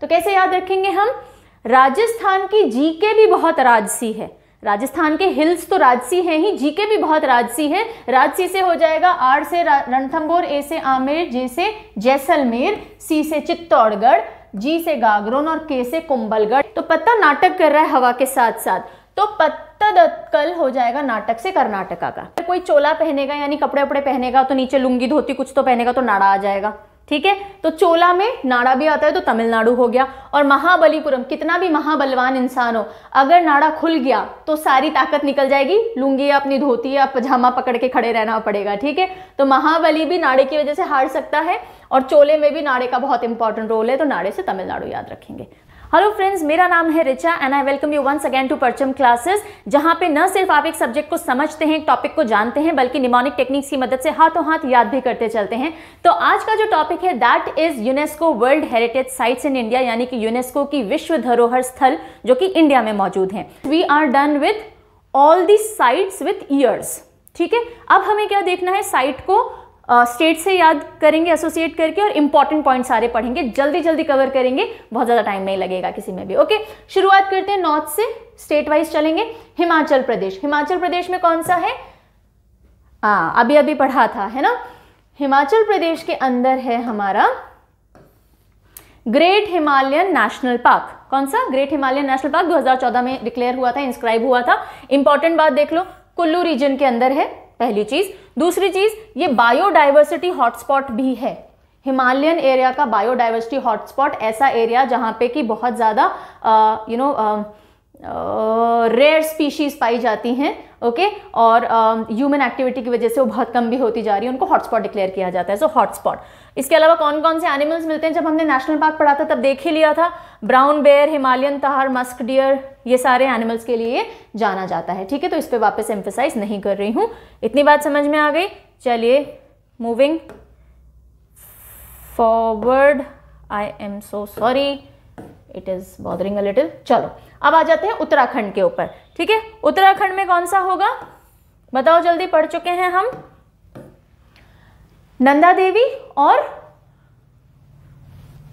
तो कैसे याद रखेंगे हम राजस्थान की जीके भी बहुत राजसी है राजस्थान के हिल्स तो राजसी हैं ही जीके भी बहुत राजसी है राजसी से हो जाएगा आर से रणथम्बोर ए से आमेर जे से जैसलमेर सी से चित्तौड़गढ़ जी से गागरोन और के से कुंबलगढ़ तो पत्ता नाटक कर रहा है हवा के साथ साथ तो पत्ता दत्कल हो जाएगा नाटक से कर्नाटका का कोई चोला पहनेगा यानी कपड़े वपड़े पहनेगा तो नीचे लुंगी धोती कुछ तो पहनेगा तो नाड़ा आ जाएगा ठीक है तो चोला में नाड़ा भी आता है तो तमिलनाडु हो गया और महाबलीपुरम कितना भी महाबलवान इंसान हो अगर नाड़ा खुल गया तो सारी ताकत निकल जाएगी लूंगी या अपनी धोती या पजामा पकड़ के खड़े रहना पड़ेगा ठीक है तो महाबली भी नाड़े की वजह से हार सकता है और चोले में भी नाड़े का बहुत इंपॉर्टेंट रोल है तो नाड़े से तमिलनाडु याद रखेंगे हेलो फ्रेंड्स मेरा नाम है Richa and I welcome you once again to Parcham classes जहां पे न सिर्फ आप एक सब्जेक्ट को समझते हैं टॉपिक को जानते हैं बल्कि निमोनिक टेक्निक्स की मदद से हाथों हाथ याद भी करते चलते हैं तो आज का जो टॉपिक है that is UNESCO world heritage sites in India यानी कि यूनेस्को की विश्व धरोहर स्थल जो कि इंडिया में मौजूद है we are done with all the sites with years ठीक है अब हमें क्या देखना है साइट को स्टेट से याद करेंगे एसोसिएट करके और इंपॉर्टेंट पॉइंट सारे पढ़ेंगे जल्दी जल्दी कवर करेंगे बहुत ज़्यादा टाइम नहीं लगेगा किसी में भी ओके शुरुआत करते हैं नॉर्थ से स्टेट वाइज चलेंगे हिमाचल प्रदेश हिमाचल प्रदेश में कौन सा है आ, अभी अभी पढ़ा था है ना हिमाचल प्रदेश के अंदर है हमारा ग्रेट हिमालयन नेशनल पार्क कौन सा ग्रेट हिमालयन नेशनल पार्क 2014 में डिक्लेयर हुआ था इंस्क्राइब हुआ था इंपॉर्टेंट बात देख लो कुल्लू रीजन के अंदर है पहली चीज दूसरी चीज ये बायोडाइवर्सिटी हॉटस्पॉट भी है हिमालयन एरिया का बायोडाइवर्सिटी हॉटस्पॉट ऐसा एरिया जहां पे कि बहुत ज़्यादा यू नो रेयर स्पीशीज़ पाई जाती हैं ओके okay? और ह्यूमन uh, एक्टिविटी की वजह से वो बहुत कम भी होती जा रही है उनको हॉटस्पॉट डिक्लेयर किया जाता है सो हॉटस्पॉट इसके अलावा कौन कौन से एनिमल्स मिलते हैं जब हमने नेशनल पार्क पढ़ा था तब देख ही लिया था brown bear Himalayan tahr musk deer ये सारे एनिमल्स के लिए जाना जाता है ठीक है तो इस पर वापस एम्फोसाइज नहीं कर रही हूँ इतनी बात समझ में आ गई चलिए moving forward I am so sorry it is bothering a little चलो अब आ जाते हैं उत्तराखंड के ऊपर ठीक है उत्तराखंड में कौन सा होगा बताओ जल्दी पढ़ चुके हैं हम नंदा देवी और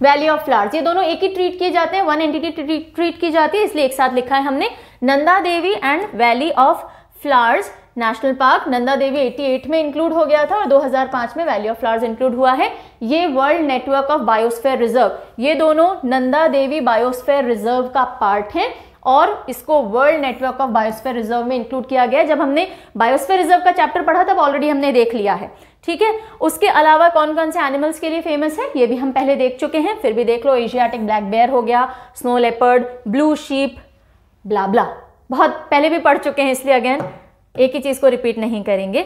वैली ऑफ फ्लावर्स ये दोनों एक ही ट्रीट किए जाते हैं वन एंटिटी ट्रीट की जाती है इसलिए एक साथ लिखा है हमने Nanda Devi and valley of flowers national park Nanda Devi 88 में इंक्लूड हो गया था और 2005 में वैली ऑफ फ्लावर्स इंक्लूड हुआ है ये world network of biosphere reserve ये दोनों नंदा देवी बायोस्फेयर रिजर्व का पार्ट है और इसको world network of biosphere reserve में इंक्लूड किया गया जब हमने बायोस्फेयर रिजर्व का चैप्टर पढ़ा तब ऑलरेडी हमने देख लिया है ठीक है उसके अलावा कौन कौन से एनिमल्स के लिए फेमस है ये भी हम पहले देख चुके हैं फिर भी देख लो एशियाटिक ब्लैक बेयर हो गया snow leopard blue sheep blah blah बहुत पहले भी पढ़ चुके हैं इसलिए अगेन एक ही चीज़ को रिपीट नहीं करेंगे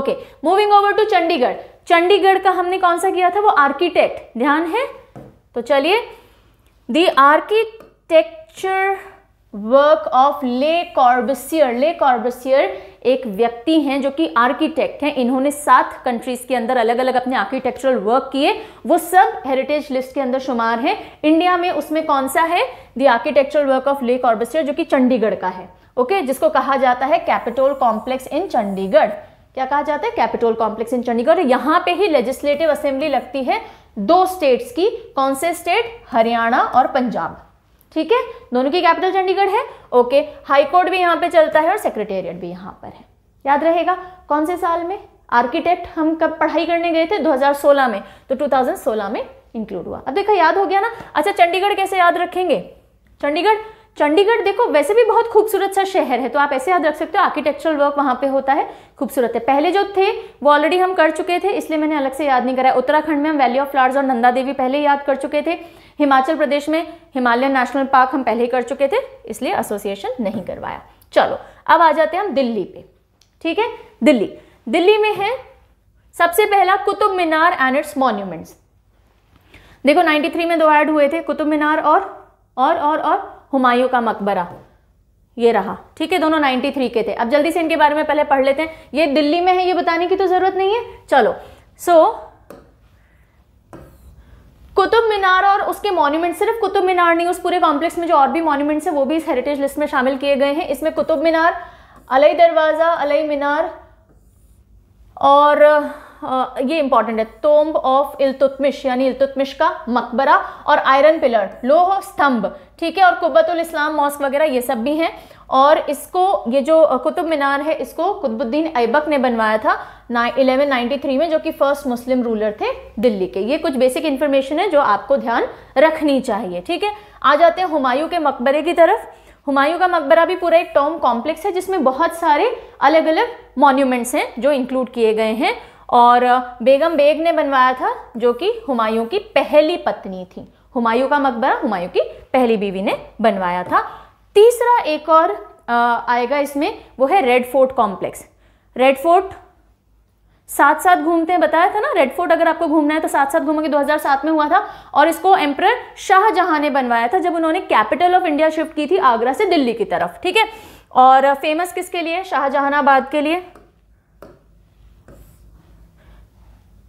okay moving over to Chandigarh Chandigarh का हमने कौन सा किया था वो आर्किटेक्ट ध्यान है तो चलिए दर्किटेक्चर वर्क ऑफ ले कॉर्बसियर ले कॉर्बसियर एक व्यक्ति हैं जो कि आर्किटेक्ट हैं इन्होंने सात कंट्रीज के अंदर अलग अलग अपने आर्किटेक्चरल वर्क किए वो सब हेरिटेज लिस्ट के अंदर शुमार हैं इंडिया में उसमें कौन सा है द आर्किटेक्चरल वर्क ऑफ ले कॉर्बसियर जो कि चंडीगढ़ का है ओके okay? जिसको कहा जाता है कैपिटोल कॉम्प्लेक्स इन चंडीगढ़ क्या कहा जाता है कैपिटोल कॉम्प्लेक्स इन चंडीगढ़ यहाँ पे ही लेजिस्लेटिव असेंबली लगती है दो स्टेट्स की कौन से स्टेट हरियाणा और पंजाब ठीक है दोनों की कैपिटल चंडीगढ़ है ओके हाई कोर्ट भी यहाँ पे चलता है और सेक्रेटेरिएट भी यहाँ पर है याद रहेगा कौन से साल में आर्किटेक्ट हम कब पढ़ाई करने गए थे 2016 में तो 2016 में इंक्लूड हुआ अब देखो याद हो गया ना अच्छा चंडीगढ़ कैसे याद रखेंगे चंडीगढ़ चंडीगढ़ देखो वैसे भी बहुत खूबसूरत सा शहर है तो आप ऐसे याद रख सकते हो आर्किटेक्चरल वर्क वहाँ पे होता है खूबसूरत है पहले जो थे वो ऑलरेडी हम कर चुके थे इसलिए मैंने अलग से याद नहीं कराया उत्तराखंड में हम वैली ऑफ फ्लावर्स और नंदा देवी पहले याद कर चुके थे हिमाचल प्रदेश में हिमालयन नेशनल पार्क हम पहले ही कर चुके थे इसलिए एसोसिएशन नहीं करवाया चलो अब आ जाते हैं हम दिल्ली पे ठीक है दिल्ली दिल्ली में है सबसे पहला Qutub Minar and its monuments देखो 93 में दो ऐड हुए थे कुतुब मीनार और और और और हुमायूं का मकबरा ये रहा ठीक है दोनों 93 के थे अब जल्दी से इनके बारे में पहले पढ़ लेते हैं ये दिल्ली में है ये बताने की तो ज़रूरत नहीं है चलो सो कुतुब मीनार और उसके मॉन्यूमेंट सिर्फ कुतुब मीनार नहीं उस पूरे कॉम्प्लेक्स में जो और भी मॉन्यूमेंट्स हैं वो भी इस हेरिटेज लिस्ट में शामिल किए गए हैं इसमें कुतुब मीनार अलई दरवाज़ा अलई मीनार और हाँ, ये इंपॉर्टेंट है तोम्ब ऑफ इल्तुतमिश यानी इल्तुतमिश का मकबरा और आयरन पिलर लोह स्तंभ ठीक है और कुबतुल इस्लाम मॉस्क वगैरह ये सब भी हैं और इसको ये जो कुतुब मीनार है इसको कुतुबुद्दीन ऐबक ने बनवाया था ना इलेवन में जो कि फर्स्ट मुस्लिम रूलर थे दिल्ली के ये कुछ बेसिक इन्फॉर्मेशन है जो आपको ध्यान रखनी चाहिए ठीक है आ जाते हैं हुमायूं के मकबरे की तरफ हुमायूं का मकबरा भी पूरा एक टॉम कॉम्प्लेक्स है जिसमें बहुत सारे अलग अलग मॉन्यूमेंट्स हैं जो इंक्लूड किए गए हैं और बेगम बेग ने बनवाया था जो कि हुमायूं की पहली पत्नी थी हुमायूं का मकबरा हुमायूं की पहली बीवी ने बनवाया था तीसरा एक और आएगा इसमें वो है red fort complex red fort साथ साथ घूमते हैं बताया था ना रेड फोर्ट अगर आपको घूमना है तो साथ साथ घूमोगे 2007 में हुआ था और इसको एम्प्रर शाहजहां ने बनवाया था जब उन्होंने कैपिटल ऑफ इंडिया शिफ्ट की थी आगरा से दिल्ली की तरफ ठीक है और फेमस किसके लिए शाहजहानाबाद के लिए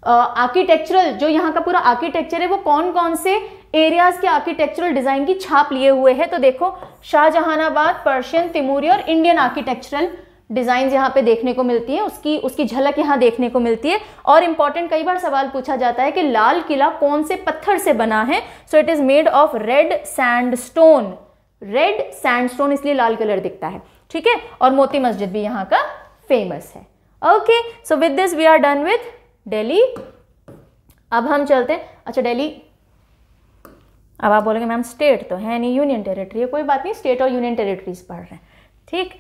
आर्किटेक्चरल जो यहाँ का पूरा आर्किटेक्चर है वो कौन कौन से एरियाज के आर्किटेक्चरल डिजाइन की छाप लिए हुए हैं तो देखो शाहजहानाबाद पर्शियन तिमूरी और इंडियन आर्किटेक्चरल डिज़ाइन यहाँ पे देखने को मिलती है उसकी उसकी झलक यहाँ देखने को मिलती है और इंपॉर्टेंट कई बार सवाल पूछा जाता है कि लाल किला कौन से पत्थर से बना है so it is made of red sandstone red sandstone इसलिए लाल कलर दिखता है ठीक है और मोती मस्जिद भी यहाँ का फेमस है okay so with this we are done with Delhi अब हम चलते हैं अच्छा डेली अब आप बोलेंगे मैम स्टेट तो है नहीं यूनियन टेरिटरी है कोई बात नहीं स्टेट और यूनियन टेरिटरीज पढ़ रहे हैं ठीक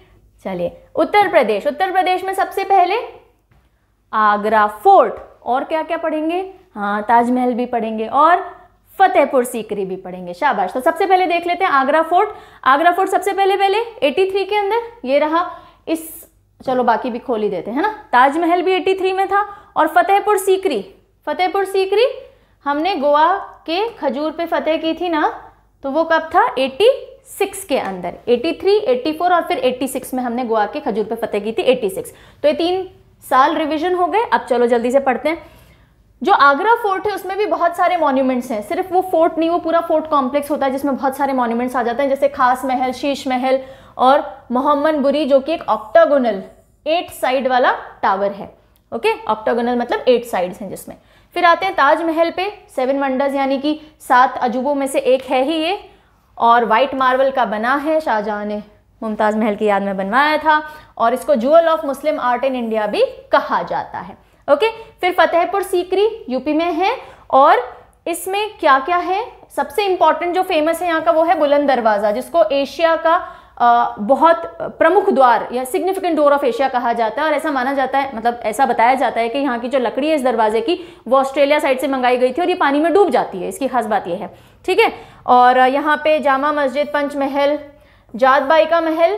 चलिए उत्तर प्रदेश उत्तर प्रदेश में सबसे पहले आगरा फोर्ट और क्या क्या पढ़ेंगे हाँ ताजमहल भी पढ़ेंगे और फतेहपुर सीकरी भी पढ़ेंगे शाबाश तो सबसे पहले देख लेते हैं आगरा फोर्ट आगरा फोर्ट सबसे पहले पहले 83 के अंदर ये रहा इस चलो बाकी भी खोल ही देते हैं ना ताजमहल भी 83 में था और फतेहपुर सीकरी फतेहपुर सीकरी हमने गोवा के खजूर पे फतेह की थी ना तो वो कब था 86 के अंदर 83, 84 और फिर 86 में हमने गोवा के खजूर पे फतेह की थी 86 तो ये तीन साल रिवीजन हो गए अब चलो जल्दी से पढ़ते हैं जो आगरा फोर्ट है उसमें भी बहुत सारे मॉन्यूमेंट्स हैं सिर्फ वो फोर्ट नहीं वो पूरा फोर्ट कॉम्प्लेक्स होता है जिसमें बहुत सारे मॉन्यूमेंट्स आ जाते हैं जैसे खास महल शीश महल और मोहम्मद बुरी जो कि एक ऑक्टागोनल एट साइड वाला टावर है ओके ऑक्टागोनल मतलब एट साइड्स हैं जिसमें फिर आते हैं ताजमहल पे सेवन वंडर्स यानी कि सात अजूबों में से एक है ही ये और वाइट मार्बल का बना है शाहजहां ने मुमताज़ महल की याद में बनवाया था और इसको jewel of Muslim art in India भी कहा जाता है ओके फिर फतेहपुर सीकरी यूपी में है और इसमें क्या क्या है सबसे इंपॉर्टेंट जो फेमस है यहाँ का वो है बुलंद दरवाज़ा जिसको एशिया का बहुत प्रमुख द्वार या सिग्निफिकेंट डोर ऑफ एशिया कहा जाता है और ऐसा माना जाता है मतलब ऐसा बताया जाता है कि यहाँ की जो लकड़ी है इस दरवाजे की वो ऑस्ट्रेलिया साइड से मंगाई गई थी और ये पानी में डूब जाती है इसकी खास बात यह है ठीक है और यहाँ पे जामा मस्जिद पंच महल बाई का महल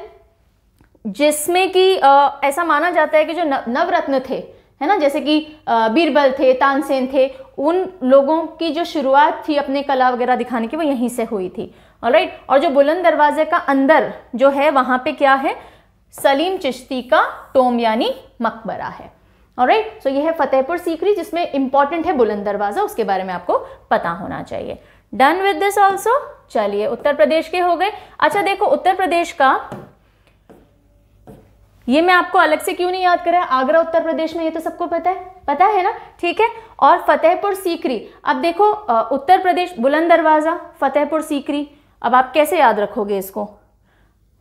जिसमें कि ऐसा माना जाता है कि जो नवरत्न थे है ना जैसे कि बीरबल थे तानसेन थे उन लोगों की जो शुरुआत थी अपने कला वगैरह दिखाने की वो यहीं से हुई थी राइट और जो बुलंद दरवाजे का अंदर जो है वहां पे क्या है सलीम चिश्ती का टोम यानी मकबरा है राइट सो यह है फतेहपुर सीकरी जिसमें इंपॉर्टेंट है बुलंद दरवाजा उसके बारे में आपको पता होना चाहिए डन विद दिस ऑल्सो चलिए उत्तर प्रदेश के हो गए अच्छा देखो उत्तर प्रदेश का ये मैं आपको अलग से क्यों नहीं याद कराया आगरा उत्तर प्रदेश में ये तो सबको पता है पता है ना ठीक है और फतेहपुर सीकरी अब देखो उत्तर प्रदेश बुलंद दरवाजा फतेहपुर सीकरी अब आप कैसे याद रखोगे इसको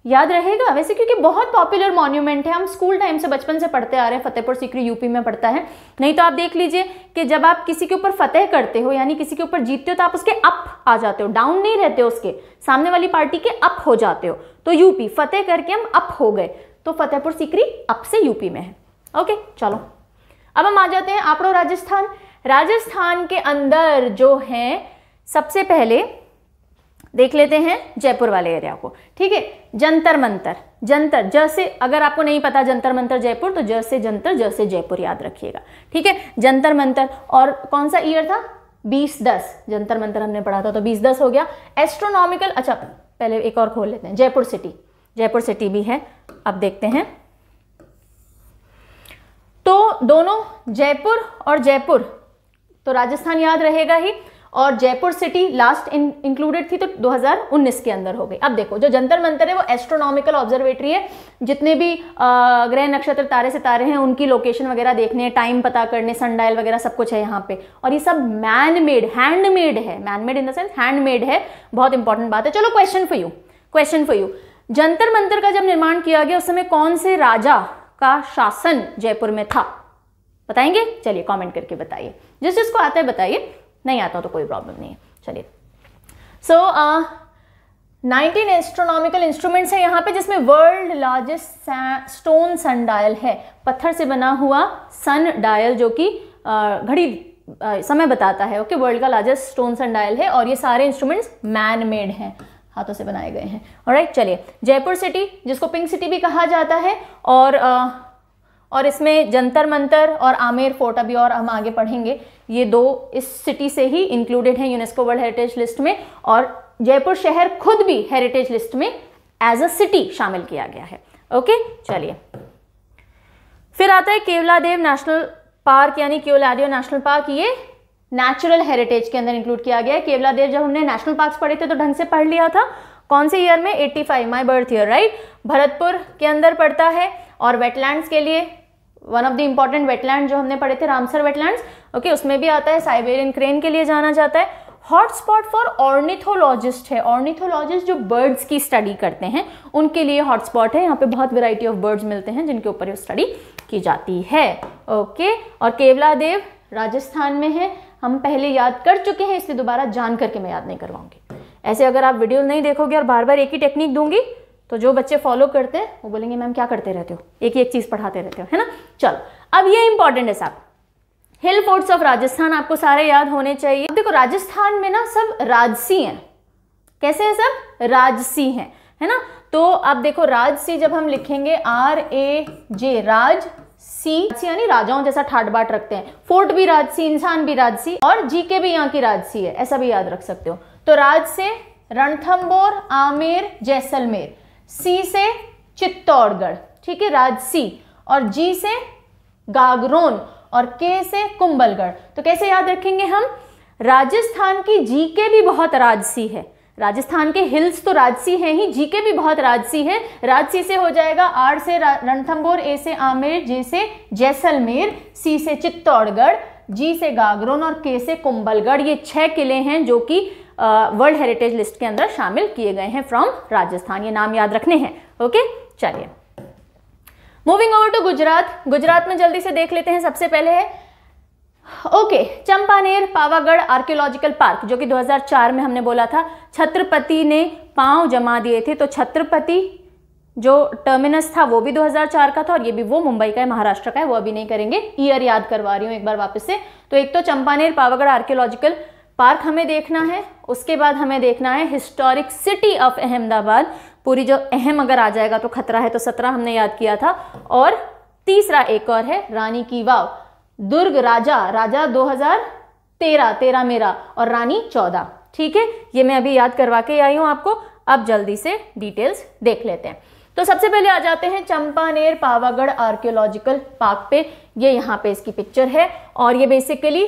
याद रहेगा वैसे क्योंकि बहुत पॉपुलर मॉन्यूमेंट है हम स्कूल टाइम से बचपन से पढ़ते आ रहे हैं फतेहपुर सीकरी यूपी में पढ़ता है नहीं तो आप देख लीजिए कि जब आप किसी के ऊपर फतेह करते हो यानी किसी के ऊपर जीतते हो तो आप उसके अप आ जाते हो डाउन नहीं रहते हो उसके सामने वाली पार्टी के अप हो जाते हो तो यूपी फतेह करके हम अप हो गए तो फतेहपुर सीकरी अप से यूपी में है ओके चलो अब हम आ जाते हैं आपड़ो राजस्थान राजस्थान के अंदर जो है सबसे पहले देख लेते हैं जयपुर वाले एरिया को ठीक है जंतर मंतर जंतर जैसे अगर आपको नहीं पता जंतर मंतर जयपुर तो जैसे जंतर जैसे जयपुर याद रखिएगा ठीक है जंतर मंतर और कौन सा ईयर था बीस दस जंतर मंतर हमने पढ़ा था तो बीस दस हो गया एस्ट्रोनॉमिकल अच्छा पहले एक और खोल लेते हैं जयपुर सिटी जयपुर सिटी भी है अब देखते हैं तो दोनों जयपुर और जयपुर तो राजस्थान याद रहेगा ही और Jaipur city last in included थी तो 2019 के अंदर हो गई अब देखो जो जंतर मंतर है वो एस्ट्रोनॉमिकल ऑब्जर्वेटरी है जितने भी ग्रह नक्षत्र तारे सितारे हैं उनकी लोकेशन वगैरह देखने टाइम पता करने सनडाइल वगैरह सब कुछ है यहाँ पे और ये सब मैन मेड हैंडमेड है man made in the sense handmade है बहुत इंपॉर्टेंट बात है चलो question for you question for you Jantar Mantar का जब निर्माण किया गया उस समय कौन से राजा का शासन जयपुर में था बताएंगे चलिए कमेंट करके बताइए जिस जिसको आता है बताइए नहीं आता तो कोई प्रॉब्लम नहीं है चलिए सो नाइनटीन एस्ट्रोनॉमिकल इंस्ट्रूमेंट्स हैं यहाँ पे जिसमें वर्ल्ड लार्जेस्ट स्टोन सन डायल है पत्थर से बना हुआ सन डायल जो कि uh, घड़ी uh, समय बताता है ओके वर्ल्ड का लार्जेस्ट स्टोन सन डायल है और ये सारे इंस्ट्रूमेंट्स मैन मेड हैं हाथों से बनाए गए हैं और चलिए जयपुर सिटी जिसको पिंक सिटी भी कहा जाता है और uh, और इसमें जंतर मंतर और आमेर फोर्ट अभी और हम आगे पढ़ेंगे ये दो इस सिटी से ही इंक्लूडेड हैं यूनेस्को वर्ल्ड हेरिटेज लिस्ट में और जयपुर शहर खुद भी हेरिटेज लिस्ट में एज अ सिटी शामिल किया गया है ओके चलिए फिर आता है केवलादेव नेशनल पार्क यानी केवलादेव नेशनल पार्क ये नेचुरल हेरिटेज के अंदर इंक्लूड किया गया है केवलादेव जब हमने नेशनल पार्क पढ़े थे तो ढंग से पढ़ लिया था कौन से ईयर में 85 five my birth year right Bharatpur के अंदर पड़ता है और वेटलैंड्स के लिए one of the important wetland जो हमने पढ़े थे रामसर वेटलैंड ओके उसमें भी आता है साइबेरियन क्रेन के लिए जाना जाता है हॉटस्पॉट फॉर ऑर्निथोलॉजिस्ट है ऑर्निथोलॉजिस्ट जो बर्ड्स की स्टडी करते हैं उनके लिए हॉटस्पॉट है यहाँ पे बहुत वेराइटी ऑफ बर्ड्स मिलते हैं जिनके ऊपर स्टडी की जाती है ओके और केवला देव राजस्थान में है हम पहले याद कर चुके हैं इसलिए दोबारा जान करके मैं याद नहीं करवाऊंगी ऐसे अगर आप वीडियो नहीं देखोगे और बार बार एक ही टेक्निक दूंगी तो जो बच्चे फॉलो करते हैं वो बोलेंगे मैम क्या करते रहते हो एक ही एक चीज़ पढ़ाते रहते हो है ना चलो अब ये इंपॉर्टेंट है साहब हिल फोर्ट्स ऑफ राजस्थान आपको सारे याद होने चाहिए देखो राजस्थान में ना सब राजसी हैं कैसे हैं सब राजसी हैं है ना तो आप देखो राजसी जब हम लिखेंगे आर ए जे राज सी यानी राजाओं जैसा ठाट बाट रखते हैं फोर्ट भी राजसी इंसान भी राजसी और जीके भी यहाँ की राजसी है ऐसा भी याद रख सकते हो तो राज से रणथम्बोर आमेर जैसलमेर सी से चित्तौड़गढ़ ठीक है राजसी और जी से गागरोन और के से कुंबलगढ़ तो कैसे याद रखेंगे हम राजस्थान की जी के भी बहुत राजसी है राजस्थान के हिल्स तो राजसी हैं ही जी के भी बहुत राजसी हैं राजसी से हो जाएगा आर से रणथम्बोर ए से आमेर जे से जैसलमेर सी से चित्तौड़गढ़ जी से गागरोन और के से कुंबलगढ़ ये छह किले हैं जो कि वर्ल्ड हेरिटेज लिस्ट के अंदर शामिल किए गए हैं फ्रॉम राजस्थान ये नाम याद रखने हैं ओके चलिए moving over to Gujarat Gujarat में जल्दी से देख लेते हैं सबसे पहले है okay okay, Champaner Pavagadh archaeological park जो कि 2004 में हमने बोला था छत्रपति ने पांव जमा दिए थे तो छत्रपति जो टर्मिनस था वो भी 2004 का था और ये भी वो मुंबई का है महाराष्ट्र का है वो अभी नहीं करेंगे ईयर याद करवा रही हूँ एक बार वापस से तो एक तो चंपानेर पावागढ़ आर्कियोलॉजिकल पार्क हमें देखना है उसके बाद हमें देखना है हिस्टोरिक सिटी ऑफ अहमदाबाद पूरी जो अहम अगर आ जाएगा तो खतरा है तो सत्रह हमने याद किया था और तीसरा एक और है रानी की वाव दुर्ग राजा राजा 2013 तेरा मेरा और रानी चौदह ठीक है ये मैं अभी याद करवा के आई हूं आपको अब जल्दी से डिटेल्स देख लेते हैं तो सबसे पहले आ जाते हैं चंपानेर पावागढ़ आर्कियोलॉजिकल पार्क पे ये यहाँ पे इसकी पिक्चर है और ये बेसिकली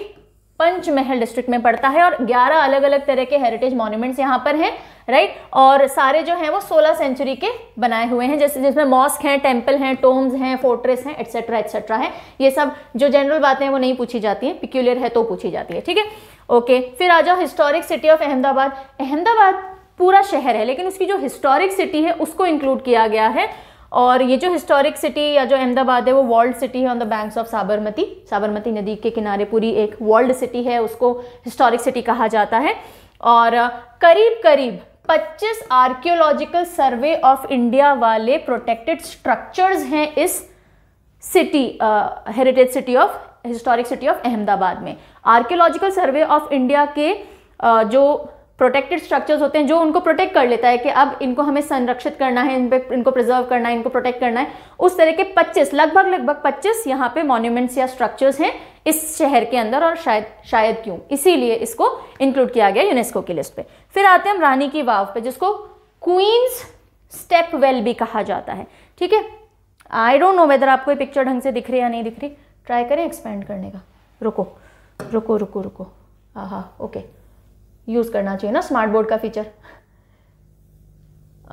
पंचमहल डिस्ट्रिक्ट में पड़ता है और 11 अलग अलग तरह के हेरिटेज मॉन्यूमेंट्स यहाँ पर हैं राइट और सारे जो हैं वो 16 सेंचुरी के बनाए हुए हैं जैसे जिसमें मॉस्क हैं टेम्पल हैं टोम्स हैं फोर्ट्रेस हैं एट्सेट्रा एट्सेट्रा है ये सब जो जनरल बातें हैं वो नहीं पूछी जाती हैं पिक्यूलियर है तो पूछी जाती है ठीक है ओके फिर आ जाओ historic city of Ahmedabad Ahmedabad पूरा शहर है लेकिन उसकी जो हिस्टोरिक सिटी है उसको इंक्लूड किया गया है और ये जो हिस्टोरिक सिटी या जो अहमदाबाद है वो वर्ल्ड सिटी है on the banks of Sabarmati Sabarmati नदी के किनारे पूरी एक वर्ल्ड सिटी है उसको हिस्टोरिक सिटी कहा जाता है और करीब करीब 25 आर्कियोलॉजिकल सर्वे ऑफ इंडिया वाले प्रोटेक्टेड स्ट्रक्चर्स हैं इस city heritage city of historic city of Ahmedabad में आर्कियोलॉजिकल सर्वे ऑफ इंडिया के uh, जो प्रोटेक्टेड स्ट्रक्चर्स होते हैं जो उनको प्रोटेक्ट कर लेता है कि अब इनको हमें संरक्षित करना है इन पर इनको प्रिजर्व करना है इनको प्रोटेक्ट करना है उस तरह के 25 लगभग लगभग 25 यहाँ पे मॉन्यूमेंट्स या स्ट्रक्चर्स हैं इस शहर के अंदर और शायद शायद क्यों इसीलिए इसको इंक्लूड किया गया यूनेस्को की लिस्ट पर फिर आते हैं हम रानी की वाव पे जिसको क्वींस स्टेप वेल भी कहा जाता है ठीक है आई डोंट नो वेदर आपको ये पिक्चर ढंग से दिख रही है या नहीं दिख रही ट्राई करें एक्सपेंड करने का रुको रुको रुको रुको हाँ हाँ ओके यूज़ करना चाहिए ना स्मार्ट बोर्ड का फीचर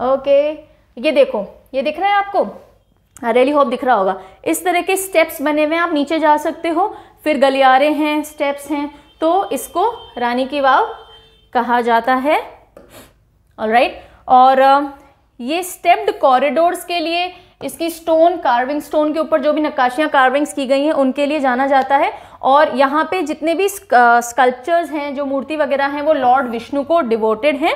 ओके okay, ये देखो ये दिख रहा है आपको आई हाँ, होप दिख रहा होगा इस तरह के स्टेप्स बने हुए हैं आप नीचे जा सकते हो फिर गलियारे हैं स्टेप्स हैं तो इसको रानी की वाव कहा जाता है ऑलराइट right? और ये स्टेप्ड कॉरिडोर्स के लिए इसकी स्टोन कार्विंग स्टोन के ऊपर जो भी नक्काशियाँ कार्विंग्स की गई हैं उनके लिए जाना जाता है और यहाँ पे जितने भी स्कल्पचर्स हैं जो मूर्ति वगैरह हैं वो लॉर्ड विष्णु को डिवोटेड हैं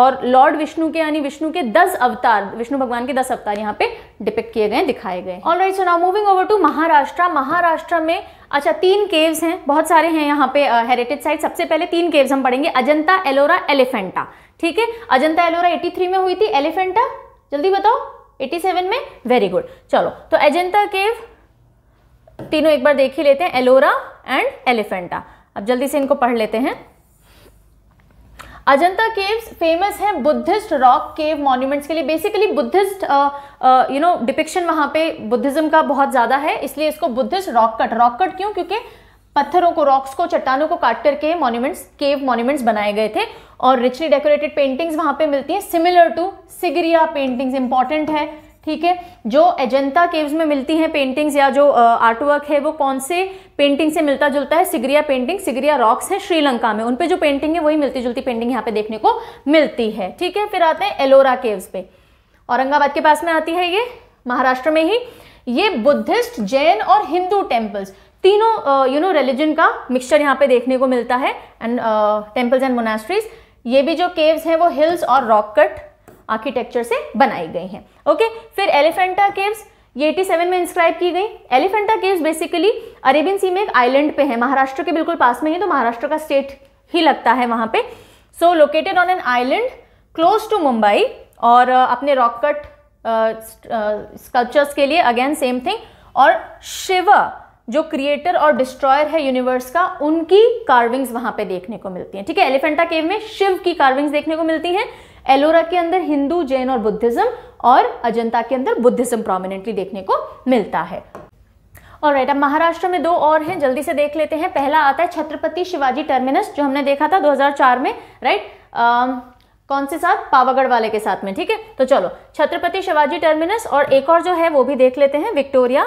और लॉर्ड विष्णु के यानी विष्णु के दस अवतार विष्णु भगवान के दस अवतार यहाँ पे डिपेक्ट किए गए दिखाए गए all right so now moving over to Maharashtra Maharashtra में अच्छा तीन केव्स हैं बहुत सारे हैं यहाँ पे हेरिटेज साइट सबसे पहले तीन केव्स हम पढ़ेंगे अजंता एलोरा एलिफेंटा ठीक है अजंता एलोरा 83 में हुई थी एलिफेंटा जल्दी बताओ 87 में वेरी गुड चलो तो अजंता केव तीनों एक बार देख ही लेते हैं एलोरा एंड एलिफेंटा अब जल्दी से इनको पढ़ लेते हैं अजंता केव्स फेमस है बुद्धिस्ट रॉक केव मॉन्यूमेंट्स के लिए basically Buddhist you know depiction वहां पे बुद्धिज्म का बहुत ज़्यादा है इसलिए इसको Buddhist rock cut rock cut क्यों क्योंकि पत्थरों को रॉक्स को चट्टानों को काट करके मॉन्यूमेंट्स केव मॉन्यूमेंट्स बनाए गए थे और रिचली डेकोरेटेड पेंटिंग्स वहां पे मिलती हैं similar to Sigiriya paintings important है ठीक है जो एजेंता केव्स में मिलती हैं पेंटिंग्स या जो आर्टवर्क है वो कौन से पेंटिंग से मिलता जुलता है सिगरिया पेंटिंग सिगरिया रॉक्स है श्रीलंका में उनपे जो पेंटिंग है वही मिलती जुलती पेंटिंग यहाँ पे देखने को मिलती है ठीक है फिर आते हैं एलोरा केव्स पे औरंगाबाद के पास में आती है ये महाराष्ट्र में ही ये बुद्धिस्ट जैन और हिंदू टेम्पल्स तीनों यू नो रिलीजन का मिक्सचर यहाँ पे देखने को मिलता है एंड टेम्पल्स एंड मोनास्ट्रीज ये भी जो केव्स हैं वो हिल्स और रॉक कट आर्किटेक्चर से बनाई गई हैं ओके फिर एलिफेंटा केव्स ये एटी सेवन में इंस्क्राइब की गई Elephanta caves basically Arabian sea में एक आइलैंड पे है महाराष्ट्र के बिल्कुल पास में ही तो महाराष्ट्र का स्टेट ही लगता है वहाँ पे so located on an island close to Mumbai और uh, अपने रॉक कट स्कल्पचर्स के लिए अगेन सेम थिंग और शिवा जो क्रिएटर और डिस्ट्रॉयर है यूनिवर्स का उनकी कार्विंग्स वहां पे देखने को मिलती हैं ठीक है एलिफेंटा केव में शिव की कार्विंग्स देखने को मिलती हैं एलोरा के अंदर हिंदू जैन और बुद्धिज्म और अजंता के अंदर बुद्धिज्म प्रोमिनेंटली देखने को मिलता है और राइट अब महाराष्ट्र में दो और हैं जल्दी से देख लेते हैं पहला आता है छत्रपति शिवाजी टर्मिनस जो हमने देखा था 2004 में राइट कौन से साथ पावागढ़ वाले के साथ में ठीक है तो चलो छत्रपति शिवाजी टर्मिनस और एक और जो है वो भी देख लेते हैं Victoria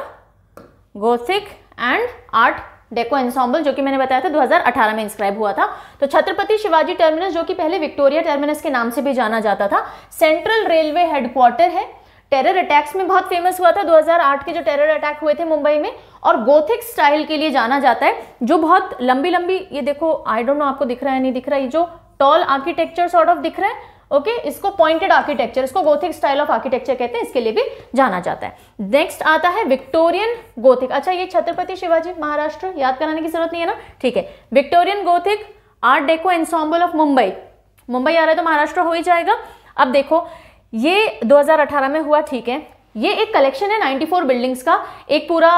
Gothic and art deco ensemble जो कि मैंने बताया था 2018 में इंस्क्राइब हुआ था तो छत्रपति शिवाजी टर्मिनस जो कि पहले विक्टोरिया टर्मिनस के नाम से भी जाना जाता था सेंट्रल रेलवे हेडक्वार्टर है टेरर अटैक्स में बहुत फेमस हुआ था 2008 के जो टेरर अटैक हुए थे मुंबई में और गोथिक स्टाइल के लिए जाना जाता है जो बहुत लंबी लंबी ये देखो आई डोंट नो आपको दिख रहा है नहीं दिख रहा है जो टॉल आर्किटेक्चर सॉर्ट ऑफ दिख रहा है ओके okay? इसको पॉइंटेड आर्किटेक्चर इसको गोथिक स्टाइल ऑफ आर्किटेक्चर कहते हैं इसके लिए भी जाना जाता है नेक्स्ट आता है विक्टोरियन गोथिक अच्छा ये छत्रपति शिवाजी महाराष्ट्र याद कराने की जरूरत नहीं है ना ठीक है Victorian Gothic art deco ensemble of Mumbai Mumbai आ रहा है तो महाराष्ट्र हो ही जाएगा अब देखो ये 2018 में हुआ ठीक है ये एक कलेक्शन है 94 बिल्डिंग्स का एक पूरा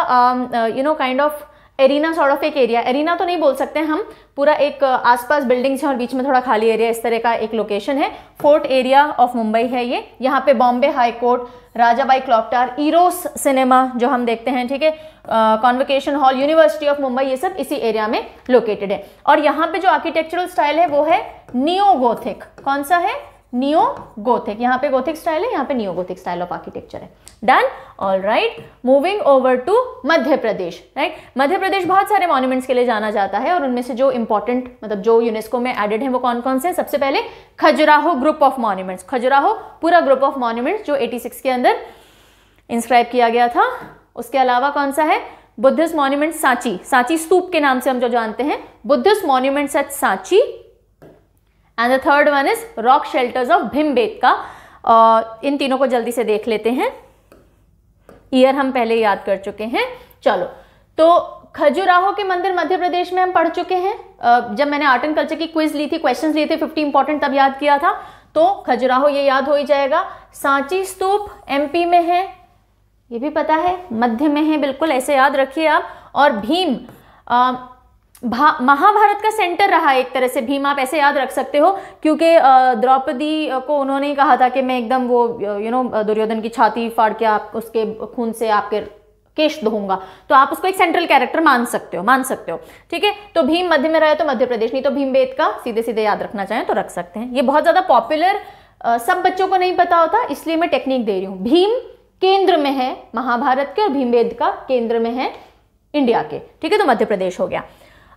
you know kind of arena sort of एक एरिया एरिना तो नहीं बोल सकते हम पूरा एक आसपास बिल्डिंग्स हैं और बीच में थोड़ा खाली एरिया इस तरह का एक लोकेशन है फोर्ट एरिया ऑफ मुंबई है ये यहाँ पे Bombay high court Rajabai clock tower Eros cinema जो हम देखते हैं ठीक है convocation hall university of Mumbai ये सब इसी एरिया में लोकेटेड है और यहाँ पे जो आर्किटेक्चरल स्टाइल है वो है नियो गोथिक कौन सा है नियो गोथिक यहाँ पे गोथिक स्टाइल है यहाँ पे neo Gothic style of architecture है done all right moving over to Madhya Pradesh right Madhya Pradesh बहुत सारे मॉन्यूमेंट्स के लिए जाना जाता है और उनमें से जो इंपॉर्टेंट मतलब जो यूनेस्को में एडेड है वो कौन कौन से सबसे पहले Khajuraho group of monuments Khajuraho पूरा ग्रुप ऑफ मॉन्यूमेंट्स जो 86 के अंदर इंस्क्राइब किया गया था उसके अलावा कौन सा है बुद्धिस्ट मॉन्यूमेंट सांची सांची स्तूप के नाम से हम जो जानते हैं Buddhist monuments at Sanchi and the third one is rock shelters of का इन तीनों को जल्दी से देख लेते हैं ईयर हम पहले याद कर चुके हैं चलो तो खजुराहो के मंदिर मध्य प्रदेश में हम पढ़ चुके हैं जब मैंने आर्ट एंड कल्चर की क्विज ली थी क्वेश्चन लिए थे फिफ्टी इंपॉर्टेंट तब याद किया था तो खजुराहो ये याद हो ही जाएगा सांची स्तूप एमपी में है ये भी पता है मध्य में है बिल्कुल ऐसे याद रखिए आप और भीम महाभारत का सेंटर रहा एक तरह से भीम आप ऐसे याद रख सकते हो क्योंकि द्रौपदी को उन्होंने कहा था कि मैं एकदम वो यू नो दुर्योधन की छाती फाड़ के आप उसके खून से आपके केश दूंगा तो आप उसको एक सेंट्रल कैरेक्टर मान सकते हो मान सकते हो ठीक है तो भीम मध्य में रहे तो मध्य प्रदेश नहीं तो भीम बेद का सीधे सीधे याद रखना चाहें तो रख सकते हैं ये बहुत ज़्यादा पॉपुलर सब बच्चों को नहीं पता होता इसलिए मैं टेक्निक दे रही हूँ भीम केंद्र में है महाभारत के और भीम बेद का केंद्र में है इंडिया के ठीक है तो मध्य प्रदेश हो गया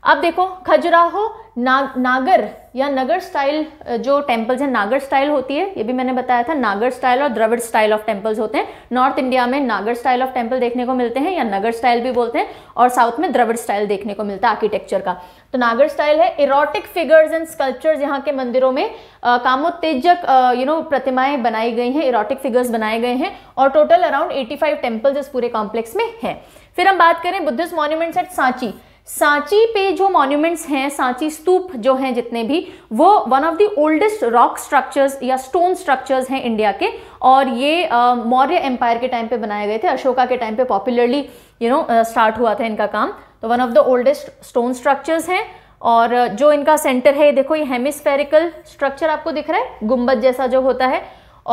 अब देखो खजुराहो ना, नागर या नगर स्टाइल जो टेम्पल्स हैं नागर स्टाइल होती है ये भी मैंने बताया था नागर स्टाइल और द्रविड़ स्टाइल ऑफ टेम्पल्स होते हैं नॉर्थ इंडिया में नागर स्टाइल ऑफ टेम्पल देखने को मिलते हैं या नगर स्टाइल भी बोलते हैं और साउथ में द्रविड़ स्टाइल देखने को मिलता है आर्किटेक्चर का तो नागर स्टाइल है इरोटिक फिगर्स एंड स्कल्पचर्स यहाँ के मंदिरों में कामोत्तेजक यू नो प्रतिमाएं बनाई गई हैं इरोटिक फिगर्स बनाए गए हैं और टोटल अराउंड फाइव टेम्पल्स इस पूरे कॉम्प्लेक्स में हैं फिर हम बात करें Buddhist monuments at Sanchi Sanchi पे जो मॉन्यूमेंट्स हैं सांची स्तूप जो हैं जितने भी वो one of the oldest rock structures या स्टोन स्ट्रक्चर्स हैं इंडिया के और ये मौर्य एम्पायर के टाइम पे बनाए गए थे अशोका के टाइम पे पॉपुलरली यू नो स्टार्ट हुआ था इनका काम तो one of the oldest stone structures हैं और जो इनका सेंटर है देखो ये हेमिस्फेरिकल स्ट्रक्चर आपको दिख रहा है गुम्बद जैसा जो होता है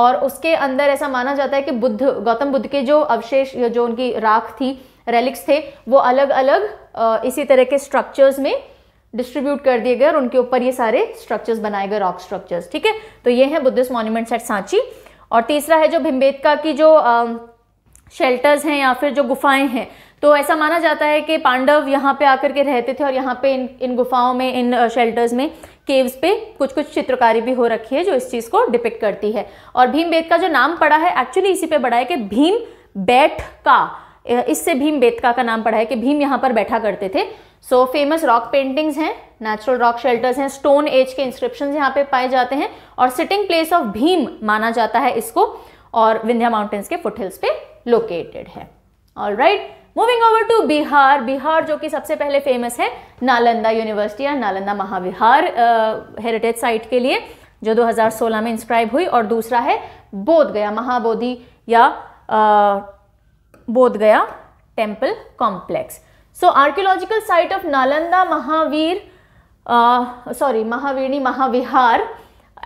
और उसके अंदर ऐसा माना जाता है कि बुद्ध गौतम बुद्ध के जो अवशेष जो उनकी राख थी रेलिक्स थे वो अलग अलग इसी तरह के स्ट्रक्चर्स में डिस्ट्रीब्यूट कर दिए गए और उनके ऊपर ये सारे स्ट्रक्चर्स बनाए गए रॉक स्ट्रक्चर्स ठीक है तो ये है बुद्धिस्ट मॉन्यूमेंट्स एट सांची और तीसरा है जो भिम्बेतका की जो शेल्टर्स हैं या फिर जो गुफाएं हैं तो ऐसा माना जाता है कि पांडव यहाँ पे आकर के रहते थे और यहाँ पे इन इन गुफाओं में इन शेल्टर्स में केव्स पे कुछ कुछ चित्रकारी भी हो रखी है जो इस चीज़ को डिपिक्ट करती है और भीम बेद का जो नाम पड़ा है एक्चुअली इसी पे पड़ा है कि भीम बैठ का इससे भीम बेतका का नाम पड़ा है कि भीम यहाँ पर बैठा करते थे सो फेमस रॉक पेंटिंग्स हैं नेचुरल रॉक शेल्टर्स हैं स्टोन एज के इंस्क्रिप्शन यहाँ पे पाए जाते हैं और सिटिंग प्लेस ऑफ भीम माना जाता है इसको और विंध्या माउंटेन्स के फुटहिल्स पे लोकेटेड है all right moving over to Bihar Bihar जो कि सबसे पहले फेमस है नालंदा यूनिवर्सिटी या नालंदा महाविहार हेरिटेज साइट के लिए जो 2016 में इंस्क्राइब हुई और दूसरा है बोध गया महाबोधि या Bodh Gaya temple complex so archaeological site of Nalanda Mahavir sorry महावीरणी महाविहार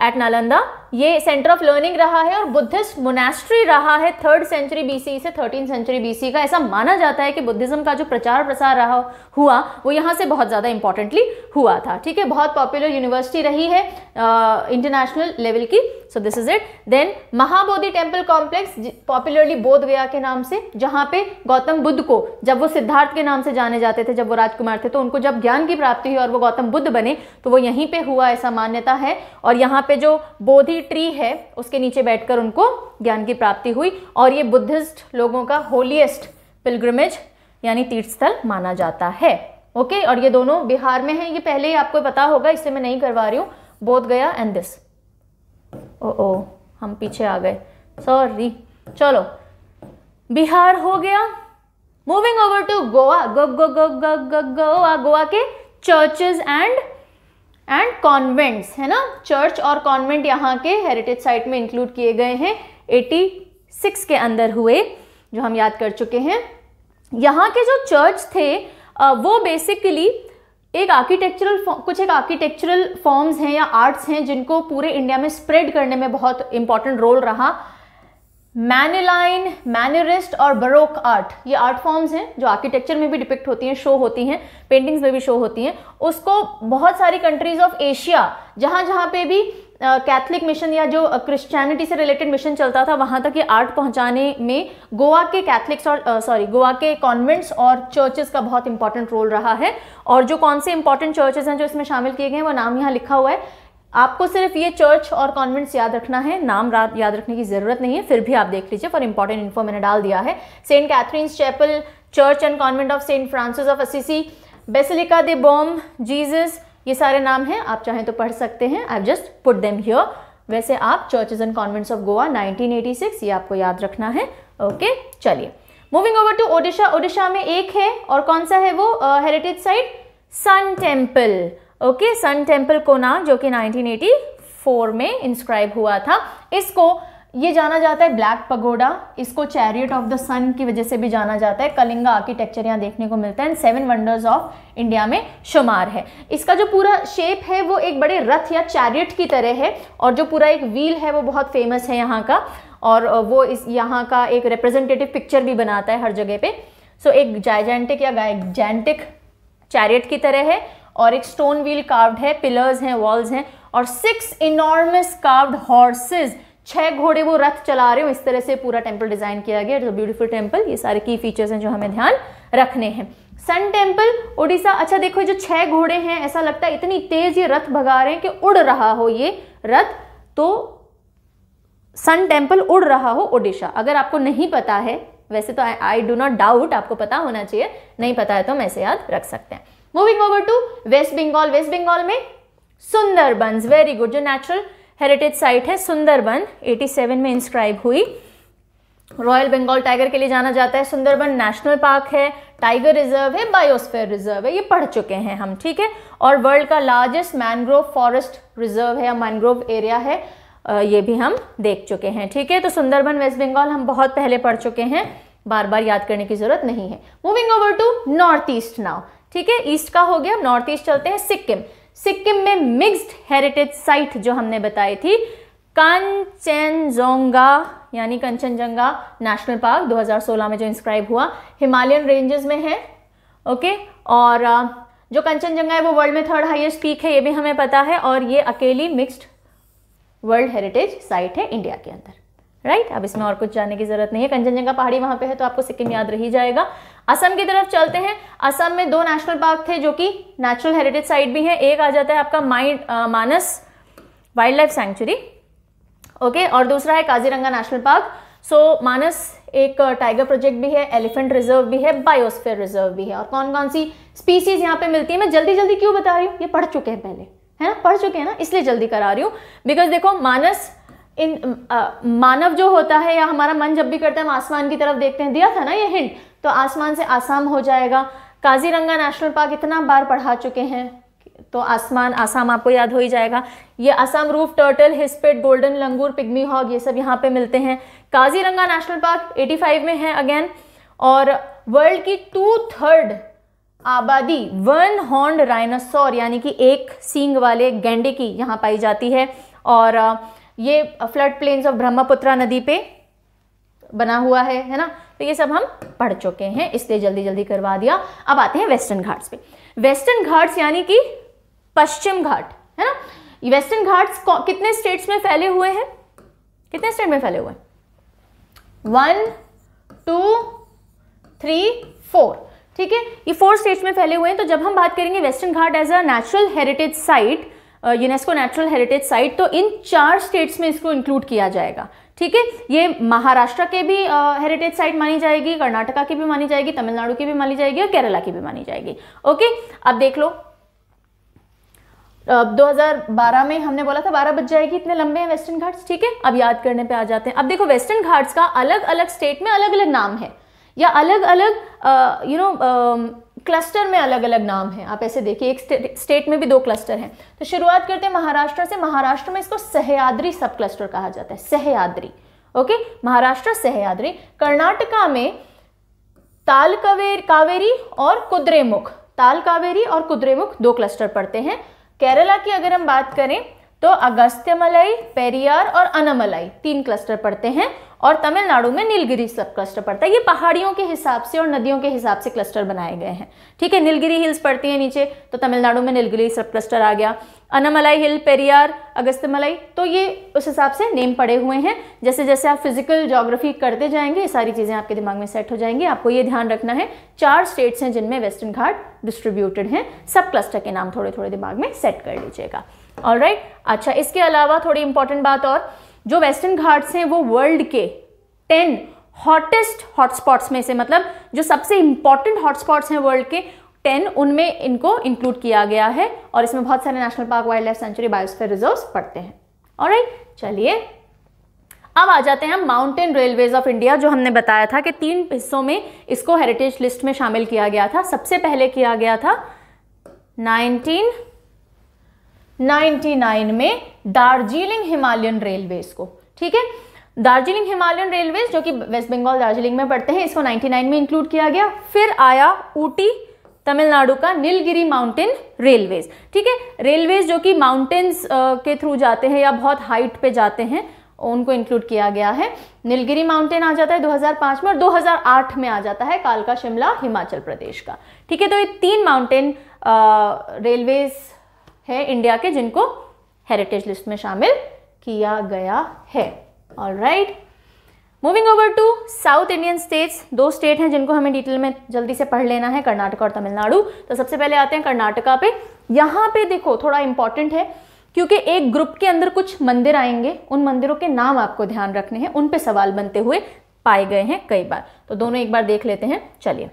एट नालंदा ये सेंटर ऑफ लर्निंग रहा है और बुद्धिस्ट मोनेस्ट्री रहा है थर्ड सेंचुरी बीसी से थर्टीन सेंचुरी बीसी का ऐसा माना जाता है कि बुद्धिज्म का जो प्रचार प्रसार रहा हुआ वो यहाँ से बहुत ज़्यादा इंपॉर्टेंटली हुआ था ठीक है बहुत पॉपुलर यूनिवर्सिटी रही है इंटरनेशनल लेवल की so this is it then Mahabodhi temple complex popularly Bodh के नाम से जहाँ पे गौतम बुद्ध को जब वो सिद्धार्थ के नाम से जाने जाते थे जब वो राजकुमार थे तो उनको जब ज्ञान की प्राप्ति हुई और वो गौतम बुद्ध बने तो वो यहीं पर हुआ ऐसा मान्यता है और यहाँ पे जो बोधि ट्री है उसके नीचे बैठकर उनको ज्ञान की प्राप्ति हुई और ये बुद्धिस्ट लोगों का होलीएस्ट पिलग्रमेज यानी तीर्थ स्थल माना जाता है ओके और ये दोनों बिहार में है ये पहले ही आपको पता होगा इससे मैं नहीं करवा रही हूँ बोध गया एंड दिस ओ ओ हम पीछे आ गए सॉरी चलो बिहार हो गया moving over to Goa Goa Goa के चर्चेज एंड एंड कॉन्वेंट्स है ना चर्च और कॉन्वेंट यहाँ के हेरिटेज साइट में इंक्लूड किए गए हैं 86 के अंदर हुए जो हम याद कर चुके हैं यहाँ के जो चर्च थे वो बेसिकली एक आर्किटेक्चरल कुछ एक आर्किटेक्चरल फॉर्म्स हैं या आर्ट्स हैं जिनको पूरे इंडिया में स्प्रेड करने में बहुत इंपॉर्टेंट रोल रहा मैनिलाइन मैनरिस्ट और बरोक आर्ट ये आर्ट फॉर्म्स हैं जो आर्किटेक्चर में भी डिपिक्ट होती हैं शो होती हैं पेंटिंग्स में भी शो होती हैं उसको बहुत सारी कंट्रीज ऑफ एशिया जहाँ जहाँ पे भी कैथलिक uh, मिशन या जो क्रिश्चियनिटी से रिलेटेड मिशन चलता था वहाँ तक ये आर्ट पहुँचाने में गोवा के कैथलिक्स और सॉरी uh, गोवा के कॉन्वेंट्स और चर्चेस का बहुत इंपॉर्टेंट रोल रहा है और जो कौन से इंपॉर्टेंट चर्चेस हैं जो इसमें शामिल किए गए हैं वो नाम यहाँ लिखा हुआ है आपको सिर्फ ये चर्च और कॉन्वेंट्स याद रखना है नाम याद रखने की ज़रूरत नहीं है फिर भी आप देख लीजिए फॉर इंपॉर्टेंट इन्फो मैंने डाल दिया है Saint Catherine's chapel church and convent of Saint Francis of Assisi basilica de Bom Jesus ये सारे नाम हैं आप चाहें तो पढ़ सकते हैं I just put them here वैसे आप churches and convents of Goa 1986 ये आपको याद रखना है ओके चलिए moving over to Odisha Odisha में एक है और कौन सा है वो heritage site sun temple okay sun temple Konark जो कि 1984 में इंस्क्राइब हुआ था इसको ये जाना जाता है ब्लैक पगोडा इसको चैरियट ऑफ द सन की वजह से भी जाना जाता है कलिंगा आर्किटेक्चर यहाँ देखने को मिलता है and seven wonders of India में शुमार है इसका जो पूरा शेप है वो एक बड़े रथ या चैरियट की तरह है और जो पूरा एक व्हील है वो बहुत फेमस है यहाँ का और वो इस यहाँ का एक रिप्रेजेंटेटिव पिक्चर भी बनाता है हर जगह पे सो so, एक जायजेंटिक या गायजेंटिक चैरियट की तरह है और एक स्टोन व्हील कार्व्ड है पिलर्स हैं वॉल्स हैं और सिक्स इनॉर्मस कार्व्ड हॉर्सेस छह घोड़े वो रथ चला रहे हो इस तरह से पूरा टेम्पल डिजाइन किया गया इट्स अ ब्यूटीफुल टेम्पल ये सारे की फीचर्स हैं जो हमें ध्यान रखने हैं सन टेम्पल ओडिशा अच्छा देखो जो छह घोड़े हैं ऐसा लगता है इतनी तेज ये रथ भगा रहे हैं कि उड़ रहा हो ये रथ तो सन टेम्पल उड़ रहा हो ओडिशा अगर आपको नहीं पता है वैसे तो आई डू नॉट डाउट आपको पता होना चाहिए नहीं पता है तो हम ऐसे याद रख सकते हैं moving over to West Bengal West Bengal में सुंदरबन वेरी गुड जो नेचुरल हेरिटेज साइट है सुंदरबन 87 में इंस्क्राइब हुई रॉयल बंगाल टाइगर के लिए जाना जाता है सुंदरबन नेशनल पार्क है टाइगर रिजर्व है बायोस्फेयर रिजर्व है ये पढ़ चुके हैं हम ठीक है और वर्ल्ड का लार्जेस्ट मैनग्रोव फॉरेस्ट रिजर्व है या मैनग्रोव एरिया है ये भी हम देख चुके हैं ठीक है तो सुंदरबन वेस्ट बंगाल हम बहुत पहले पढ़ चुके हैं बार बार याद करने की जरूरत नहीं है moving over to north east now ठीक है ईस्ट का हो गया नॉर्थ ईस्ट चलते हैं सिक्किम सिक्किम में मिक्स्ड हेरिटेज साइट जो हमने बताई थी कंचनजोंगा यानी कंचनजंगा नेशनल पार्क 2016 में जो इंस्क्राइब हुआ हिमालयन रेंजेस में है ओके और जो कंचनजंगा है वो वर्ल्ड में थर्ड हाईएस्ट पीक है ये भी हमें पता है और ये अकेली मिक्स्ड वर्ल्ड हेरिटेज साइट है इंडिया के अंदर राइट right? अब इसमें और कुछ जानने की जरूरत नहीं है कंचनजंगा पहाड़ी वहां पे है तो आपको सिक्किम याद रही जाएगा असम की तरफ चलते हैं असम में दो नेशनल पार्क थे जो कि नेचुरल हेरिटेज साइट भी है एक आ जाता है आपका mind Manas wildlife sanctuary okay और दूसरा है Kaziranga national park so so, Manas एक टाइगर प्रोजेक्ट भी है एलिफेंट रिजर्व भी है बायोस्फेयर रिजर्व भी है और कौन कौन सी स्पीसीज यहाँ पे मिलती है मैं जल्दी जल्दी क्यों बता रही हूँ ये पढ़ चुके हैं पहले है ना पढ़ चुके हैं ना इसलिए जल्दी करा रही हूँ बिकॉज देखो मानस इन आ, मानव जो होता है या हमारा मन जब भी करता है हम आसमान की तरफ देखते हैं दिया था ना ये हिंट तो आसमान से आसाम हो जाएगा काजीरंगा नेशनल पार्क इतना बार पढ़ा चुके हैं तो आसमान आसाम आपको याद हो ही जाएगा ये Assam roof turtle hispid golden langur pygmy hog ये सब यहाँ पे मिलते हैं काजीरंगा नेशनल पार्क 85 में है अगेन और वर्ल्ड की टू थर्ड आबादी वन हॉर्न राइनासोर यानी कि एक सींग वाले गेंडे की यहाँ पाई जाती है और ये फ्लड प्लेन्स ऑफ ब्रह्मपुत्रा नदी पे बना हुआ है है ना तो ये सब हम पढ़ चुके हैं इसलिए जल्दी जल्दी करवा दिया अब आते हैं वेस्टर्न घाट्स पे वेस्टर्न घाट्स यानी कि पश्चिम घाट है ना वेस्टर्न घाट्स कितने स्टेट्स में फैले हुए हैं कितने स्टेट में फैले हुए हैं वन टू थ्री फोर ठीक है ये फोर स्टेट्स में फैले हुए हैं तो जब हम बात करेंगे Western Ghat as a natural heritage site UNESCO natural heritage site तो इन चार स्टेट्स में इसको इंक्लूड किया जाएगा ठीक है ये महाराष्ट्र के भी हेरिटेज साइट मानी जाएगी कर्नाटका की भी मानी जाएगी तमिलनाडु की भी मानी जाएगी और केरला की भी मानी जाएगी ओके अब देख लो अब 2012 में हमने बोला था 12 बज जाएगी इतने लंबे हैं वेस्टर्न घाट्स ठीक है अब याद करने पे आ जाते हैं अब देखो वेस्टर्न घाट्स का अलग अलग स्टेट में अलग अलग नाम है या अलग अलग यू नो क्लस्टर में अलग अलग नाम है आप ऐसे देखिए एक स्टेट में भी दो क्लस्टर हैं तो शुरुआत करते हैं महाराष्ट्र से महाराष्ट्र में इसको सहयाद्री सब क्लस्टर कहा जाता है सहयाद्री ओके महाराष्ट्र सहयाद्री कर्नाटका में ताल कावेर कावेरी और कुद्रेमुख ताल कावेरी और कुद्रेमुख दो क्लस्टर पड़ते हैं केरला की अगर हम बात करें तो अगस्त्यमलाई पेरियार और अनमलाई तीन क्लस्टर पड़ते हैं और तमिलनाडु में नीलगिरी सब क्लस्टर पड़ता है ये पहाड़ियों के हिसाब से और नदियों के हिसाब से क्लस्टर बनाए गए हैं ठीक है नीलगिरी हिल्स पड़ती है नीचे तो तमिलनाडु में नीलगिरी सब क्लस्टर आ गया अनमलाई हिल पेरियार अगस्तमलाई तो ये उस हिसाब से नेम पड़े हुए हैं जैसे जैसे आप फिजिकल जोग्राफी करते जाएंगे ये सारी चीज़ें आपके दिमाग में सेट हो जाएंगी आपको ये ध्यान रखना है चार स्टेट्स हैं जिनमें वेस्टर्न घाट डिस्ट्रीब्यूटेड हैं सब क्लस्टर के नाम थोड़े थोड़े दिमाग में सेट कर लीजिएगा ऑल राइट अच्छा इसके अलावा थोड़ी इंपॉर्टेंट बात और जो वेस्टर्न घाट्स हैं वो वर्ल्ड के टेन हॉटेस्ट हॉटस्पॉट्स में से मतलब जो सबसे इंपॉर्टेंट हॉटस्पॉट्स हैं वर्ल्ड के टेन उनमें इनको इंक्लूड किया गया है और इसमें बहुत सारे national park wildlife sanctuary biosphere reserves पड़ते हैं और चलिए अब आ जाते हैं हम माउंटेन रेलवेज ऑफ इंडिया जो हमने बताया था कि तीन हिस्सों में इसको हेरिटेज लिस्ट में शामिल किया गया था सबसे पहले किया गया था 1999 में दार्जिलिंग हिमालयन रेलवेज को ठीक है दार्जिलिंग हिमालयन रेलवेज जो कि वेस्ट बंगाल दार्जिलिंग में पड़ते हैं इसको 99 में इंक्लूड किया गया फिर आया ऊटी तमिलनाडु का नीलगिरी माउंटेन रेलवेज ठीक है रेलवेज जो कि माउंटेन्स के थ्रू जाते हैं या बहुत हाइट पे जाते हैं उनको इंक्लूड किया गया है नीलगिरी माउंटेन आ जाता है 2005 में और 2008 में आ जाता है कालका शिमला हिमाचल प्रदेश का ठीक है तो ये तीन माउंटेन रेलवेज है इंडिया के जिनको हेरिटेज लिस्ट में शामिल किया गया है all right moving over to south Indian states दो स्टेट हैं जिनको हमें डिटेल में जल्दी से पढ़ लेना है कर्नाटका और तमिलनाडु तो सबसे पहले आते हैं कर्नाटका पे यहाँ पे देखो थोड़ा इंपॉर्टेंट है क्योंकि एक ग्रुप के अंदर कुछ मंदिर आएंगे उन मंदिरों के नाम आपको ध्यान रखने हैं उन पे सवाल बनते हुए पाए गए हैं कई बार तो दोनों एक बार देख लेते हैं चलिए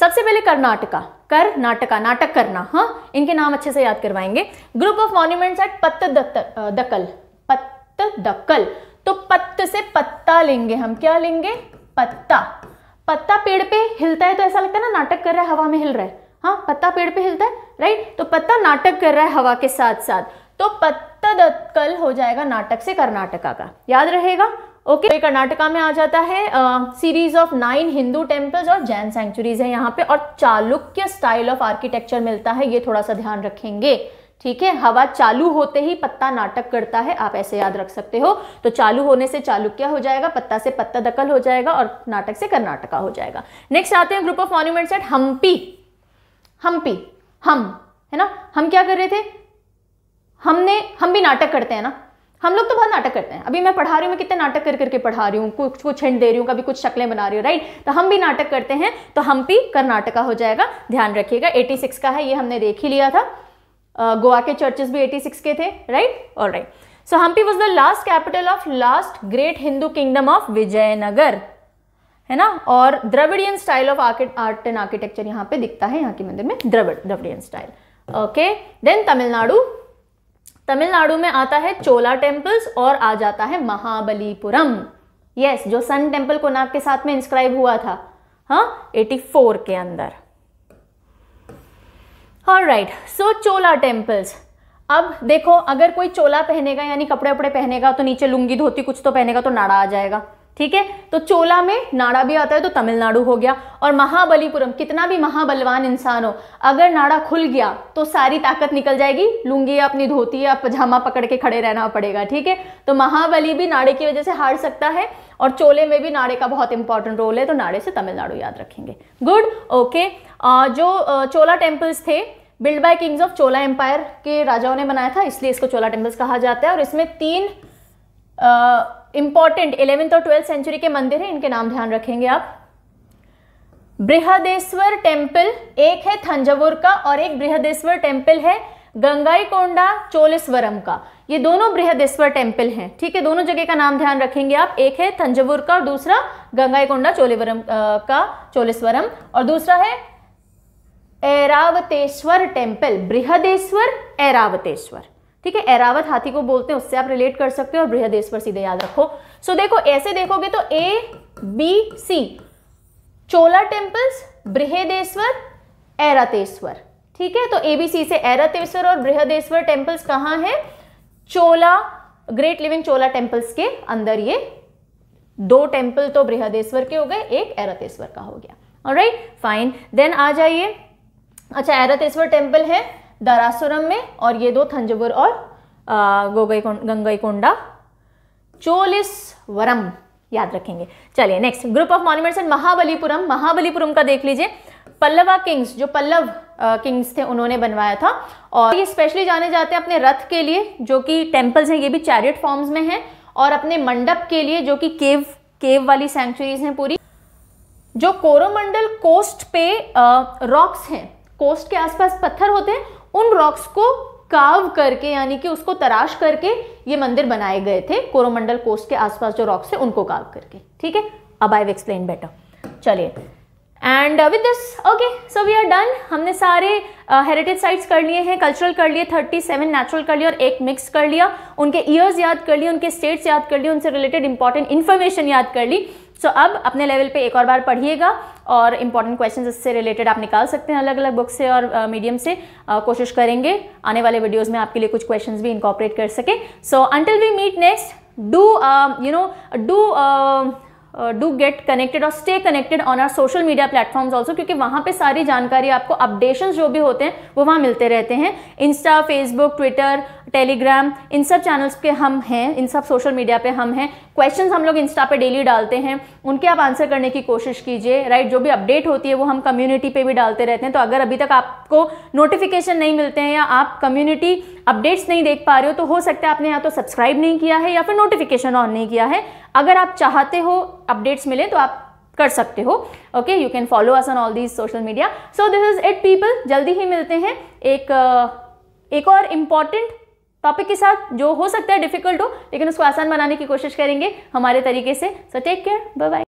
सबसे पहले कर्नाटका कर नाटका नाटक करना हाँ इनके नाम अच्छे से याद करवाएंगे group of monuments at Pattadakal Pattadakal तो पत्त से पत्ता लेंगे हम क्या लेंगे पत्ता पत्ता पेड़ पे हिलता है तो ऐसा लगता है ना नाटक कर रहा है हवा में हिल रहा है हाँ पत्ता पेड़ पे हिलता है राइट तो पत्ता नाटक कर रहा है हवा के साथ साथ तो पत्ता दत्कल हो जाएगा नाटक से कर्नाटका का याद रहेगा ओके okay, कर्नाटका में आ जाता है series of nine Hindu temples और जैन सेंचुरीज है यहाँ पे और चालुक्य स्टाइल ऑफ आर्किटेक्चर मिलता है ये थोड़ा सा ध्यान रखेंगे ठीक है हवा चालू होते ही पत्ता नाटक करता है आप ऐसे याद रख सकते हो तो चालू होने से चालुक्य हो जाएगा पत्ता से पत्ता दखल हो जाएगा और नाटक से कर्नाटका हो जाएगा नेक्स्ट आते हैं group of monuments at Hampi Hampi हम है ना हम क्या कर रहे थे हमने हम भी नाटक करते हैं ना हम लोग तो बहुत नाटक करते हैं अभी मैं पढ़ा रही हूँ मैं कितने नाटक कर करके पढ़ा रही हूँ कुछ कुछ छिंड दे रही हूँ कभी कुछ शक्लें बना रही हूँ राइट तो हम भी नाटक करते हैं तो हम्पी कर्नाटका हो जाएगा ध्यान रखिएगा 86 का है ये हमने देख ही लिया था गोवा के चर्चेस भी 86 के थे राइट और right so Hampi was the last capital of last great Hindu kingdom of Vijayanagar है ना और Dravidian style of art and architecture यहाँ पे दिखता है यहाँ के मंदिर में Dravida Dravidian style okay then Tamil Nadu Tamil Nadu में आता है चोला टेम्पल्स और आ जाता है महाबलीपुरम यस yes, जो सन टेम्पल को नाग के साथ में इंस्क्राइब हुआ था हाँ 84 के अंदर और राइट सो चोला टेम्पल्स अब देखो अगर कोई चोला पहनेगा यानी कपड़े वपड़े पहनेगा तो नीचे लुंगी धोती कुछ तो पहनेगा तो नाड़ा आ जाएगा ठीक है तो चोला में नाड़ा भी आता है तो तमिलनाडु हो गया और महाबलीपुरम कितना भी महाबलवान इंसान हो अगर नाड़ा खुल गया तो सारी ताकत निकल जाएगी लूंगी या अपनी धोती या पजामा पकड़ के खड़े रहना पड़ेगा ठीक है तो महाबली भी नाड़े की वजह से हार सकता है और चोले में भी नाड़े का बहुत इंपॉर्टेंट रोल है तो नाड़े से तमिलनाडु याद रखेंगे गुड ओके जो चोला टेम्पल्स थे build by kings of Chola empire के राजाओं ने बनाया था इसलिए इसको चोला टेम्पल्स कहा जाता है और इसमें तीन आ, इंपॉर्टेंट इलेवेंथ और ट्वेल्थ सेंचुरी के मंदिर हैं इनके नाम ध्यान रखेंगे आप बृहदेश्वर टेम्पल एक है थंजावुर का और एक बृहदेश्वर टेम्पल है गंगाई कोंडा चोलेश्वरम का ये दोनों बृहदेश्वर टेम्पल हैं ठीक है दोनों जगह का नाम ध्यान रखेंगे आप एक है थंजावुर का और दूसरा गंगाई कोंडा चोलेवरम का चोलेश्वरम और दूसरा है एरावतेश्वर टेम्पल बृहदेश्वर एरावतेश्वर ठीक है एरावत हाथी को बोलते हैं उससे आप रिलेट कर सकते हो और बृहदेश पर सीधे याद रखो सो देखो ऐसे देखोगे तो A B C Chola temples Brihadeeswara Erateshwara ठीक है तो एबीसी से एरातेश्वर और बृहदेश्वर टेम्पल्स कहाँ है Chola great living Chola temples के अंदर ये दो टेम्पल तो बृहदेश्वर के हो गए एक एरातेश्वर का हो गया और राइट फाइन देन आ जाइए अच्छा एरातेश्वर टेम्पल है दरासुरम में और ये दो थंजवुर और गोगई गंगई कोंडा चोलिस वरम याद रखेंगे चलिए next group of monuments and Mahabalipuram Mahabalipuram का देख लीजिए पल्लवा किंग्स जो पल्लव किंग्स थे उन्होंने बनवाया था और ये स्पेशली जाने जाते हैं अपने रथ के लिए जो कि टेम्पल्स हैं ये भी चैरिट फॉर्म्स में हैं और अपने मंडप के लिए जो कि केव केव वाली सेंचुरीज हैं पूरी जो कोरोमंडल कोस्ट पे रॉक्स हैं कोस्ट के आसपास पत्थर होते हैं उन रॉक्स को काव करके यानी कि उसको तराश करके ये मंदिर बनाए गए थे कोरोमंडल कोस्ट के आसपास जो रॉक्स है उनको काव करके ठीक है अब आई एक्सप्लेन बेटर चलिए and with this okay so we are done हमने सारे हेरिटेज uh, साइट्स कर लिए हैं कल्चरल कर लिए 37 नेचुरल कर लिए और एक मिक्स कर लिया उनके ईयर्स याद कर लिए उनके स्टेट्स याद कर लिए उनसे रिलेटेड इंपॉर्टेंट इन्फॉर्मेशन याद कर ली सो so, अब अपने लेवल पे एक और बार पढ़िएगा और इंपॉर्टेंट क्वेश्चंस इससे रिलेटेड आप निकाल सकते हैं अलग अलग बुक से और मीडियम uh, से uh, कोशिश करेंगे आने वाले वीडियोस में आपके लिए कुछ क्वेश्चंस भी इंकॉपरेट कर सके so until we meet next do you know do do get connected और stay connected on our social media platforms also क्योंकि वहाँ पे सारी जानकारी आपको अपडेशन जो भी होते हैं वो वहाँ मिलते रहते हैं इंस्टा फेसबुक ट्विटर टेलीग्राम इन सब चैनल्स पे हम हैं इन सब सोशल मीडिया पे हम हैं क्वेश्चन हम लोग इंस्टा पे डेली डालते हैं उनके आप आंसर करने की कोशिश कीजिए राइट जो भी अपडेट होती है वो हम कम्युनिटी पे भी डालते रहते हैं तो अगर अभी तक आपको नोटिफिकेशन नहीं मिलते हैं या आप कम्युनिटी अपडेट्स नहीं देख पा रहे हो तो हो सकता है आपने या तो सब्सक्राइब नहीं किया है या फिर नोटिफिकेशन ऑन नहीं किया है अगर आप चाहते हो अपडेट्स मिले तो आप कर सकते हो okay you can follow us on all these social media so this is it people जल्दी ही मिलते हैं एक एक और इम्पॉर्टेंट टॉपिक के साथ जो हो सकता है डिफिकल्ट हो लेकिन उसको आसान बनाने की कोशिश करेंगे हमारे तरीके से so take care bye bye